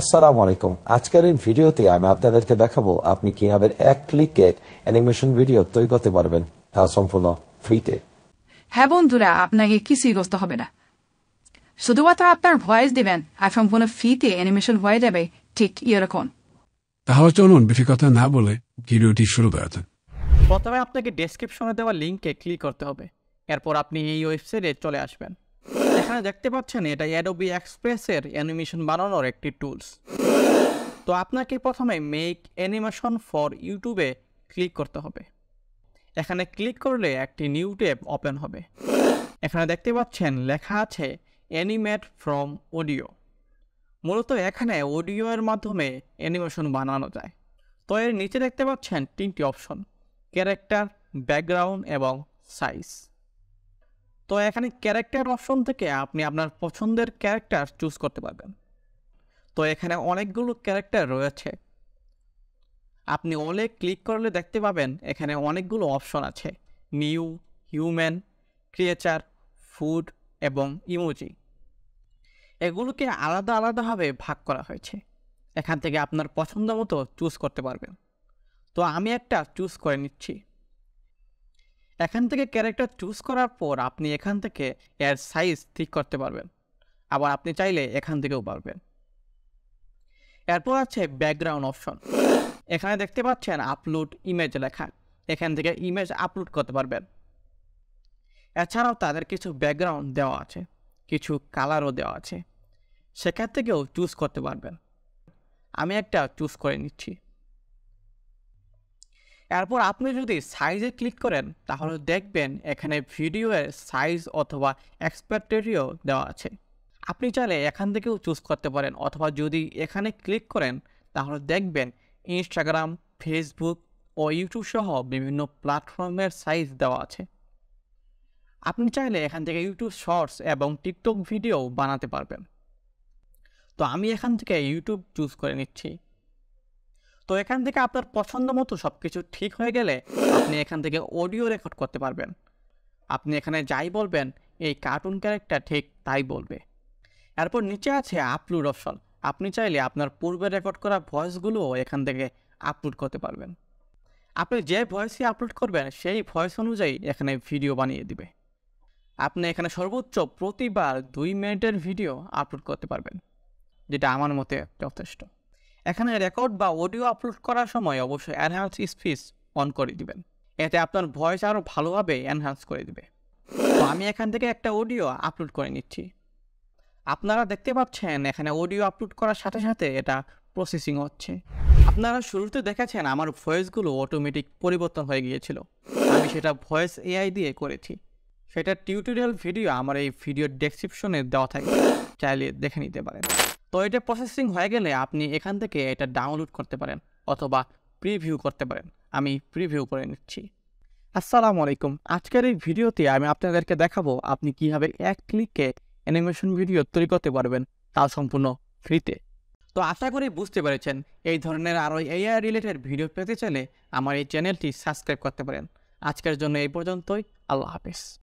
আসসালামু আলাইকুম আজকের এই ভিডিওতে আমি আপনাদেরকে দেখাবো আপনি কিভাবে এক ক্লিকে অ্যানিমেশন ভিডিও তৈরি করতে পারবেন তা সম্পূর্ণ ফ্রিতে হ্যাঁ বন্ধুরা আপনাকে কিছুই করতে হবে না শুধুমাত্র আপনার ভয়েস দেবেন আর সম্পূর্ণ ফ্রিতে অ্যানিমেশন হয়ে যাবে ঠিক এরকম তাহলে চলুন বেশি কথা না বলে ভিডিওটি শুরু করা যাক প্রথমে আপনাকে ডেসক্রিপশনে দেওয়া লিঙ্কে ক্লিক করতে হবে এরপর আপনি এই ওয়েবসাইটে চলে আসবেন এখানে দেখতে পাচ্ছেন এটা অ্যাডোবি এক্সপ্রেসের অ্যানিমেশন বানানোর একটি টুলস তো আপনাকে প্রথমে মেক অ্যানিমেশন ফর ইউটিউবে ক্লিক করতে হবে এখানে ক্লিক করলে একটি নিউ ট্যাব ওপেন হবে এখানে দেখতে পাচ্ছেন লেখা আছে অ্যানিমেট ফ্রম অডিও মূলত এখানে অডিওর মাধ্যমে অ্যানিমেশন বানানো যায় তো এর নিচে দেখতে পাচ্ছেন তিনটি অপশন ক্যারেক্টার ব্যাকগ্রাউন্ড এবং সাইজ তো এখানে ক্যারেক্টার অপশন থেকে আপনি আপনার পছন্দের ক্যারেক্টার চুজ করতে পারবেন তো এখানে অনেকগুলো ক্যারেক্টার রয়েছে আপনি অলে ক্লিক করলে দেখতে পাবেন এখানে অনেকগুলো অপশন আছে নিউ হিউম্যান ক্রিয়েচার ফুড এবং ইমোজি এগুলোকে আলাদা আলাদাভাবে ভাগ করা হয়েছে এখান থেকে আপনার পছন্দ মতো চুজ করতে পারবেন তো আমি একটা চুজ করে নিচ্ছি এখান থেকে ক্যারেক্টার চুজ করার পর আপনি এখান থেকে এর সাইজ ঠিক করতে পারবেন আবার আপনি চাইলে এখান থেকেও পারবেন এরপর আছে ব্যাকগ্রাউন্ড অপশন এখানে দেখতে পাচ্ছেন আপলোড ইমেজ লেখা এখান থেকে ইমেজ আপলোড করতে পারবেন এছাড়াও তাদের কিছু ব্যাকগ্রাউন্ড দেওয়া আছে কিছু কালারও দেওয়া আছে সেখান থেকেও চুজ করতে পারবেন আমি একটা চুজ করে নিচ্ছি এরপর আপনি যদি সাইজে ক্লিক করেন তাহলে দেখবেন এখানে ভিডিওয়ের সাইজ অথবা এক্সপেক্টেডিও দেওয়া আছে আপনি চাইলে এখান থেকেও চুজ করতে পারেন অথবা যদি এখানে ক্লিক করেন তাহলে দেখবেন ইনস্টাগ্রাম ফেসবুক ও ইউটিউব সহ বিভিন্ন প্ল্যাটফর্মের সাইজ দেওয়া আছে আপনি চাইলে এখান থেকে ইউটিউব শর্টস এবং টিকটক ভিডিও বানাতে পারবেন তো আমি এখান থেকে ইউটিউব চুজ করে নিচ্ছি তো এখান থেকে আপনার পছন্দ মতো সব কিছু ঠিক হয়ে গেলে আপনি এখান থেকে অডিও রেকর্ড করতে পারবেন আপনি এখানে যাই বলবেন এই কার্টুন ক্যারেক্টার ঠিক তাই বলবে এরপর নিচে আছে আপলোড অপশন আপনি চাইলে আপনার পূর্বে রেকর্ড করা ভয়েসগুলোও এখান থেকে আপলোড করতে পারবেন আপনি যে ভয়েসই আপলোড করবেন সেই ভয়েস অনুযায়ী এখানে ভিডিও বানিয়ে দিবে আপনি এখানে সর্বোচ্চ প্রতিবার দুই মিনিটের ভিডিও আপলোড করতে পারবেন যেটা আমার মতে যথেষ্ট এখানে রেকর্ড বা অডিও আপলোড করার সময় অবশ্যই এনহান্স স্পিচ অন করে দিবেন এতে আপনার ভয়েস আরও ভালোভাবে এনহান্স করে দিবে তো আমি এখান থেকে একটা অডিও আপলোড করে নিচ্ছি আপনারা দেখতে পাচ্ছেন এখানে অডিও আপলোড করার সাথে সাথে এটা প্রসেসিং হচ্ছে আপনারা শুরুতে দেখেছেন আমার ভয়েসগুলো অটোমেটিক পরিবর্তন হয়ে গিয়েছিল আমি সেটা ভয়েস এআই দিয়ে করেছি সেটা টিউটোরিয়াল ভিডিও আমার এই ভিডিও ডেসক্রিপশনে দেওয়া থাকে চাইলে দেখে নিতে পারেন তো এটা প্রসেসিং হয়ে গেলে আপনি এখান থেকে এটা ডাউনলোড করতে পারেন অথবা প্রিভিউ করতে পারেন আমি প্রিভিউ করে নিচ্ছি আসসালামু আলাইকুম আজকের এই ভিডিওতে আমি আপনাদেরকে দেখাবো আপনি কিভাবে এক ক্লিকে অ্যানিমেশন ভিডিও তৈরি করতে পারবেন তা সম্পূর্ণ ফ্রিতে তো আশা করি বুঝতে পেরেছেন এই ধরনের আরও এআই রিলেটেড ভিডিও পেতে চাইলে আমার এই চ্যানেলটি সাবস্ক্রাইব করতে পারেন আজকের জন্য এই পর্যন্তই আল্লাহ হাফিজ